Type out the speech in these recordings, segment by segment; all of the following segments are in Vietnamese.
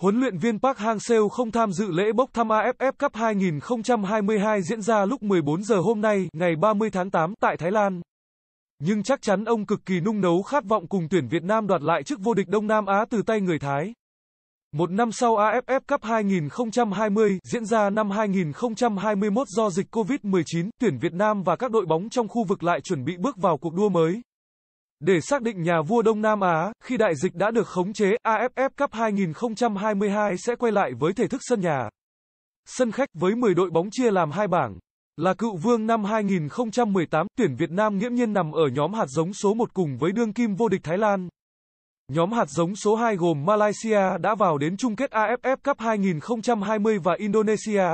huấn luyện viên Park Hang-seo không tham dự lễ bốc thăm AFF Cup 2022 diễn ra lúc 14 giờ hôm nay, ngày 30 tháng 8 tại Thái Lan. Nhưng chắc chắn ông cực kỳ nung nấu khát vọng cùng tuyển Việt Nam đoạt lại chức vô địch Đông Nam Á từ tay người Thái. Một năm sau AFF Cup 2020 diễn ra năm 2021 do dịch COVID-19, tuyển Việt Nam và các đội bóng trong khu vực lại chuẩn bị bước vào cuộc đua mới. Để xác định nhà vua Đông Nam Á, khi đại dịch đã được khống chế, AFF Cup 2022 sẽ quay lại với thể thức sân nhà. Sân khách với 10 đội bóng chia làm hai bảng. Là cựu vương năm 2018, tuyển Việt Nam nghiễm nhiên nằm ở nhóm hạt giống số 1 cùng với đương kim vô địch Thái Lan. Nhóm hạt giống số 2 gồm Malaysia đã vào đến chung kết AFF Cup 2020 và Indonesia.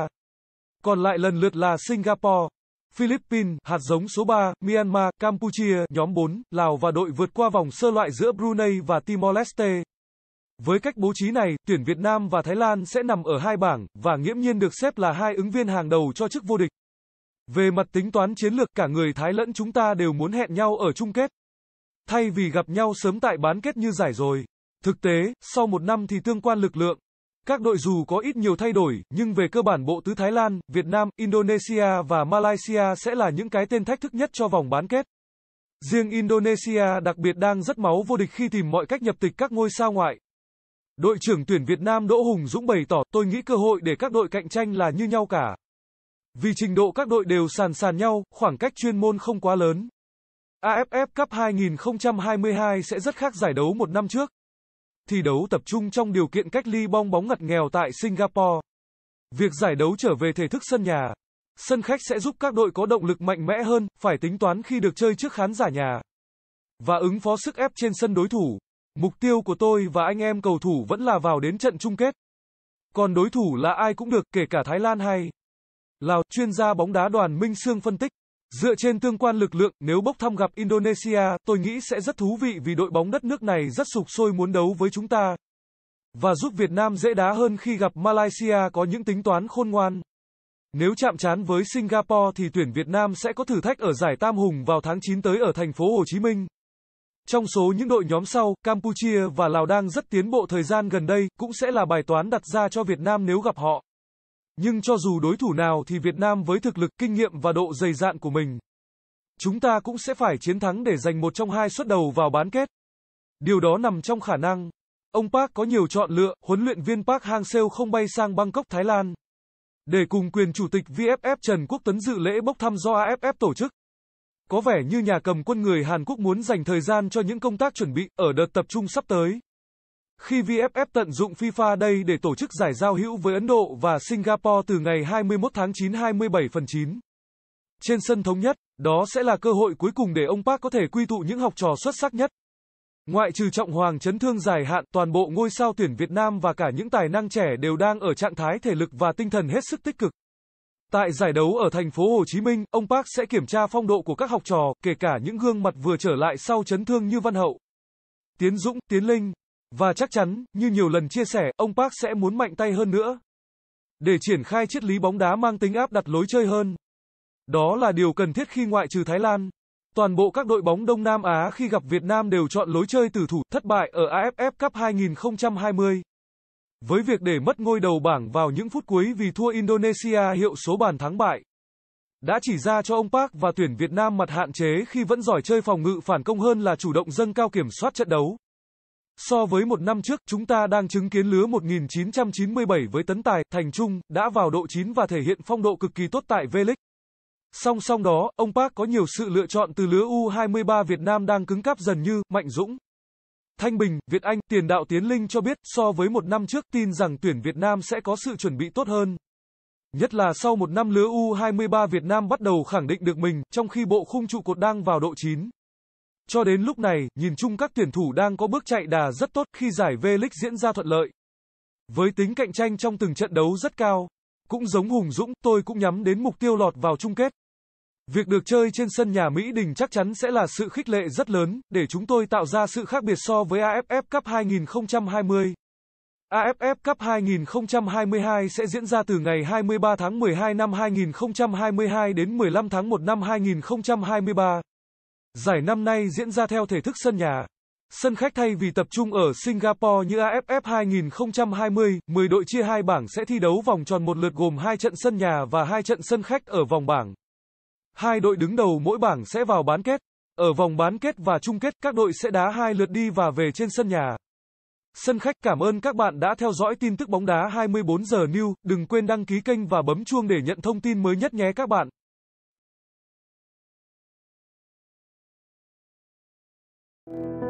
Còn lại lần lượt là Singapore, Philippines, hạt giống số 3, Myanmar, Campuchia, nhóm 4, Lào và đội vượt qua vòng sơ loại giữa Brunei và Timor-Leste. Với cách bố trí này, tuyển Việt Nam và Thái Lan sẽ nằm ở hai bảng, và nghiễm nhiên được xếp là hai ứng viên hàng đầu cho chức vô địch. Về mặt tính toán chiến lược, cả người Thái lẫn chúng ta đều muốn hẹn nhau ở chung kết. Thay vì gặp nhau sớm tại bán kết như giải rồi. Thực tế, sau một năm thì tương quan lực lượng, các đội dù có ít nhiều thay đổi, nhưng về cơ bản bộ tứ Thái Lan, Việt Nam, Indonesia và Malaysia sẽ là những cái tên thách thức nhất cho vòng bán kết. Riêng Indonesia đặc biệt đang rất máu vô địch khi tìm mọi cách nhập tịch các ngôi sao ngoại. Đội trưởng tuyển Việt Nam Đỗ Hùng Dũng bày tỏ, tôi nghĩ cơ hội để các đội cạnh tranh là như nhau cả. Vì trình độ các đội đều sàn sàn nhau, khoảng cách chuyên môn không quá lớn. AFF Cup 2022 sẽ rất khác giải đấu một năm trước thi đấu tập trung trong điều kiện cách ly bong bóng ngặt nghèo tại Singapore. Việc giải đấu trở về thể thức sân nhà, sân khách sẽ giúp các đội có động lực mạnh mẽ hơn, phải tính toán khi được chơi trước khán giả nhà và ứng phó sức ép trên sân đối thủ. Mục tiêu của tôi và anh em cầu thủ vẫn là vào đến trận chung kết. Còn đối thủ là ai cũng được, kể cả Thái Lan hay Lào, chuyên gia bóng đá Đoàn Minh Sương phân tích. Dựa trên tương quan lực lượng, nếu bốc thăm gặp Indonesia, tôi nghĩ sẽ rất thú vị vì đội bóng đất nước này rất sục sôi muốn đấu với chúng ta. Và giúp Việt Nam dễ đá hơn khi gặp Malaysia có những tính toán khôn ngoan. Nếu chạm trán với Singapore thì tuyển Việt Nam sẽ có thử thách ở giải Tam Hùng vào tháng 9 tới ở thành phố Hồ Chí Minh. Trong số những đội nhóm sau, Campuchia và Lào đang rất tiến bộ thời gian gần đây, cũng sẽ là bài toán đặt ra cho Việt Nam nếu gặp họ. Nhưng cho dù đối thủ nào thì Việt Nam với thực lực, kinh nghiệm và độ dày dạn của mình, chúng ta cũng sẽ phải chiến thắng để giành một trong hai suất đầu vào bán kết. Điều đó nằm trong khả năng. Ông Park có nhiều chọn lựa, huấn luyện viên Park Hang-seo không bay sang Bangkok, Thái Lan. Để cùng quyền chủ tịch VFF Trần Quốc Tấn dự lễ bốc thăm do AFF tổ chức. Có vẻ như nhà cầm quân người Hàn Quốc muốn dành thời gian cho những công tác chuẩn bị ở đợt tập trung sắp tới khi VFF tận dụng FIFA đây để tổ chức giải giao hữu với Ấn Độ và Singapore từ ngày 21 tháng 9 27 phần 9. Trên sân thống nhất, đó sẽ là cơ hội cuối cùng để ông Park có thể quy tụ những học trò xuất sắc nhất. Ngoại trừ Trọng Hoàng chấn thương dài hạn, toàn bộ ngôi sao tuyển Việt Nam và cả những tài năng trẻ đều đang ở trạng thái thể lực và tinh thần hết sức tích cực. Tại giải đấu ở thành phố Hồ Chí Minh, ông Park sẽ kiểm tra phong độ của các học trò, kể cả những gương mặt vừa trở lại sau chấn thương như Văn Hậu, Tiến Dũng, Tiến Linh, và chắc chắn, như nhiều lần chia sẻ, ông Park sẽ muốn mạnh tay hơn nữa. Để triển khai triết lý bóng đá mang tính áp đặt lối chơi hơn. Đó là điều cần thiết khi ngoại trừ Thái Lan. Toàn bộ các đội bóng Đông Nam Á khi gặp Việt Nam đều chọn lối chơi từ thủ thất bại ở AFF Cup 2020. Với việc để mất ngôi đầu bảng vào những phút cuối vì thua Indonesia hiệu số bàn thắng bại, đã chỉ ra cho ông Park và tuyển Việt Nam mặt hạn chế khi vẫn giỏi chơi phòng ngự phản công hơn là chủ động dâng cao kiểm soát trận đấu. So với một năm trước, chúng ta đang chứng kiến lứa 1997 với tấn tài, thành trung, đã vào độ chín và thể hiện phong độ cực kỳ tốt tại V-League. Song song đó, ông Park có nhiều sự lựa chọn từ lứa U23 Việt Nam đang cứng cáp dần như Mạnh Dũng, Thanh Bình, Việt Anh, tiền đạo Tiến Linh cho biết, so với một năm trước tin rằng tuyển Việt Nam sẽ có sự chuẩn bị tốt hơn. Nhất là sau một năm lứa U23 Việt Nam bắt đầu khẳng định được mình, trong khi bộ khung trụ cột đang vào độ 9. Cho đến lúc này, nhìn chung các tuyển thủ đang có bước chạy đà rất tốt khi giải V-League diễn ra thuận lợi. Với tính cạnh tranh trong từng trận đấu rất cao, cũng giống Hùng Dũng, tôi cũng nhắm đến mục tiêu lọt vào chung kết. Việc được chơi trên sân nhà Mỹ Đình chắc chắn sẽ là sự khích lệ rất lớn để chúng tôi tạo ra sự khác biệt so với AFF Cup 2020. AFF Cup 2022 sẽ diễn ra từ ngày 23 tháng 12 năm 2022 đến 15 tháng 1 năm 2023. Giải năm nay diễn ra theo thể thức sân nhà. Sân khách thay vì tập trung ở Singapore như AFF 2020, 10 đội chia hai bảng sẽ thi đấu vòng tròn một lượt gồm hai trận sân nhà và hai trận sân khách ở vòng bảng. Hai đội đứng đầu mỗi bảng sẽ vào bán kết. Ở vòng bán kết và chung kết, các đội sẽ đá hai lượt đi và về trên sân nhà. Sân khách cảm ơn các bạn đã theo dõi tin tức bóng đá 24 giờ new, đừng quên đăng ký kênh và bấm chuông để nhận thông tin mới nhất nhé các bạn. you